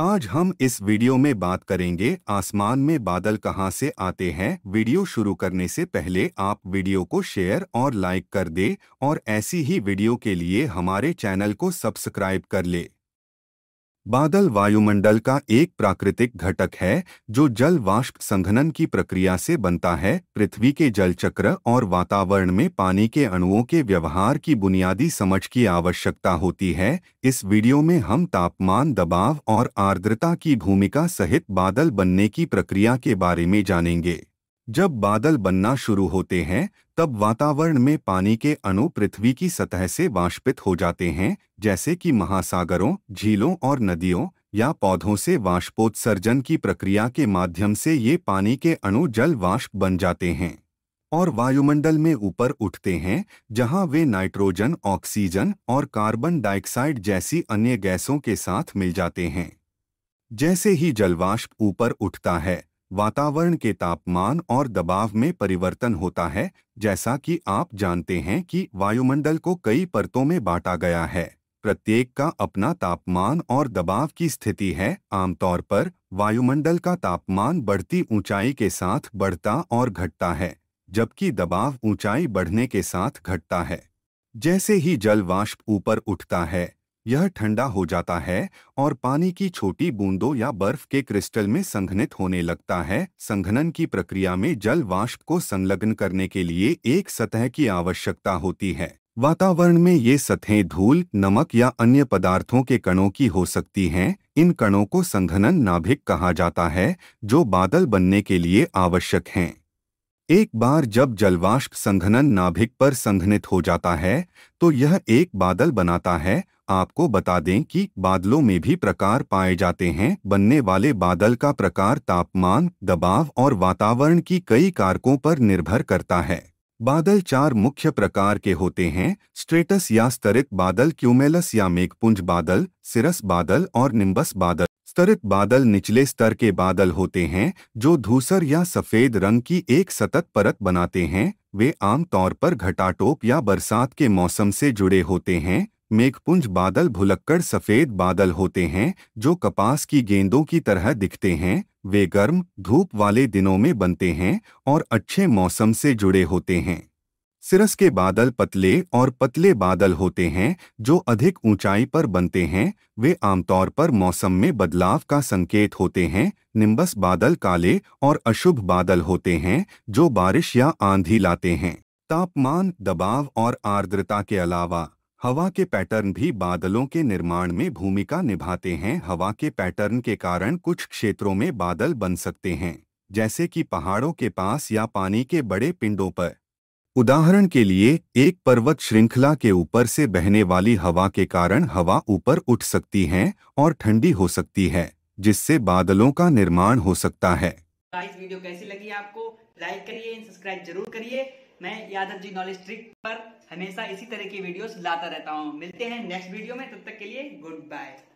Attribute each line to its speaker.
Speaker 1: आज हम इस वीडियो में बात करेंगे आसमान में बादल कहां से आते हैं वीडियो शुरू करने से पहले आप वीडियो को शेयर और लाइक कर दे और ऐसी ही वीडियो के लिए हमारे चैनल को सब्सक्राइब कर ले बादल वायुमंडल का एक प्राकृतिक घटक है जो जल वाष्प संघनन की प्रक्रिया से बनता है पृथ्वी के जल चक्र और वातावरण में पानी के अणुओं के व्यवहार की बुनियादी समझ की आवश्यकता होती है इस वीडियो में हम तापमान दबाव और आर्द्रता की भूमिका सहित बादल बनने की प्रक्रिया के बारे में जानेंगे जब बादल बनना शुरू होते हैं तब वातावरण में पानी के अणु पृथ्वी की सतह से वाष्पित हो जाते हैं जैसे कि महासागरों झीलों और नदियों या पौधों से वाष्पोत्सर्जन की प्रक्रिया के माध्यम से ये पानी के अणु जल वाष्प बन जाते हैं और वायुमंडल में ऊपर उठते हैं जहां वे नाइट्रोजन ऑक्सीजन और कार्बन डाइऑक्साइड जैसी अन्य गैसों के साथ मिल जाते हैं जैसे ही जलवाष्प ऊपर उठता है वातावरण के तापमान और दबाव में परिवर्तन होता है जैसा कि आप जानते हैं कि वायुमंडल को कई परतों में बांटा गया है प्रत्येक का अपना तापमान और दबाव की स्थिति है आमतौर पर वायुमंडल का तापमान बढ़ती ऊंचाई के साथ बढ़ता और घटता है जबकि दबाव ऊंचाई बढ़ने के साथ घटता है जैसे ही जल वाष्प ऊपर उठता है यह ठंडा हो जाता है और पानी की छोटी बूंदों या बर्फ के क्रिस्टल में संघनित होने लगता है संघनन की प्रक्रिया में जल वाष्प को संलग्न करने के लिए एक सतह की आवश्यकता होती है वातावरण में ये सतहें धूल नमक या अन्य पदार्थों के कणों की हो सकती हैं इन कणों को संघनन नाभिक कहा जाता है जो बादल बनने के लिए आवश्यक हैं एक बार जब जलवाष्प संघनन नाभिक पर संघनित हो जाता है तो यह एक बादल बनाता है आपको बता दें कि बादलों में भी प्रकार पाए जाते हैं बनने वाले बादल का प्रकार तापमान दबाव और वातावरण की कई कारकों पर निर्भर करता है बादल चार मुख्य प्रकार के होते हैं स्ट्रेटस या स्तरित बादल क्यूमेलस या मेघपुंज बादल सिरस बादल और निम्बस बादल स्तरित बादल निचले स्तर के बादल होते हैं जो धूसर या सफ़ेद रंग की एक सतत परत बनाते हैं वे आमतौर पर घटाटोप या बरसात के मौसम से जुड़े होते हैं मेघपुंज बादल भुलक्कड़ सफ़ेद बादल होते हैं जो कपास की गेंदों की तरह दिखते हैं वे गर्म धूप वाले दिनों में बनते हैं और अच्छे मौसम से जुड़े होते हैं सिरस के बादल पतले और पतले बादल होते हैं जो अधिक ऊंचाई पर बनते हैं वे आमतौर पर मौसम में बदलाव का संकेत होते हैं निम्बस बादल काले और अशुभ बादल होते हैं जो बारिश या आंधी लाते हैं तापमान दबाव और आर्द्रता के अलावा हवा के पैटर्न भी बादलों के निर्माण में भूमिका निभाते हैं हवा के पैटर्न के कारण कुछ क्षेत्रों में बादल बन सकते हैं जैसे कि पहाड़ों के पास या पानी के बड़े पिंडों पर उदाहरण के लिए एक पर्वत श्रृंखला के ऊपर से बहने वाली हवा के कारण हवा ऊपर उठ सकती है और ठंडी हो सकती है जिससे बादलों का निर्माण हो सकता है वीडियो कैसी लगी आपको लाइक करिए सब्सक्राइब जरूर करिए मैं यादव जी नॉलेज ट्रिक पर हमेशा इसी तरह की वीडियोस लाता रहता हूँ मिलते हैं नेक्स्ट वीडियो में तब तक के लिए गुड बाय